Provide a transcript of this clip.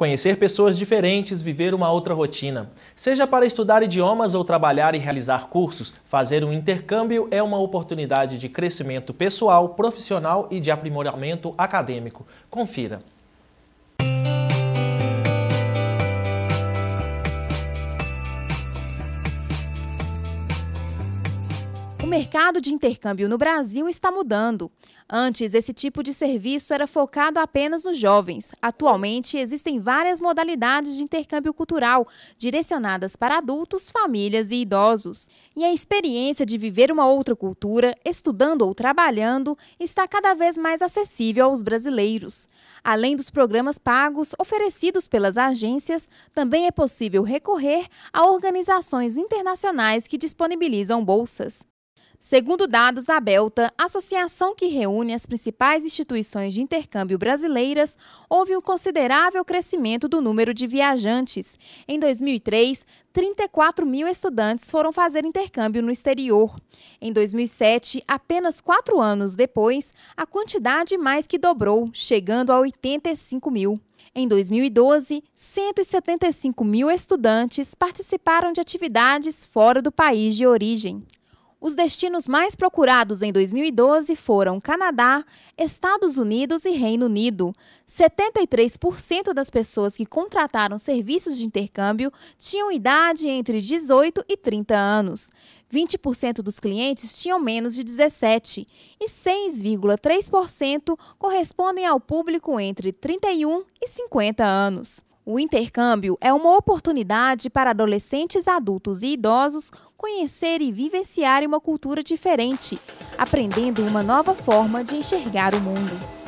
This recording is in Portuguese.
Conhecer pessoas diferentes, viver uma outra rotina. Seja para estudar idiomas ou trabalhar e realizar cursos, fazer um intercâmbio é uma oportunidade de crescimento pessoal, profissional e de aprimoramento acadêmico. Confira. mercado de intercâmbio no Brasil está mudando. Antes, esse tipo de serviço era focado apenas nos jovens. Atualmente, existem várias modalidades de intercâmbio cultural direcionadas para adultos, famílias e idosos. E a experiência de viver uma outra cultura, estudando ou trabalhando, está cada vez mais acessível aos brasileiros. Além dos programas pagos oferecidos pelas agências, também é possível recorrer a organizações internacionais que disponibilizam bolsas. Segundo dados da Belta, associação que reúne as principais instituições de intercâmbio brasileiras, houve um considerável crescimento do número de viajantes. Em 2003, 34 mil estudantes foram fazer intercâmbio no exterior. Em 2007, apenas quatro anos depois, a quantidade mais que dobrou, chegando a 85 mil. Em 2012, 175 mil estudantes participaram de atividades fora do país de origem. Os destinos mais procurados em 2012 foram Canadá, Estados Unidos e Reino Unido. 73% das pessoas que contrataram serviços de intercâmbio tinham idade entre 18 e 30 anos. 20% dos clientes tinham menos de 17 e 6,3% correspondem ao público entre 31 e 50 anos. O intercâmbio é uma oportunidade para adolescentes, adultos e idosos conhecer e vivenciar uma cultura diferente, aprendendo uma nova forma de enxergar o mundo.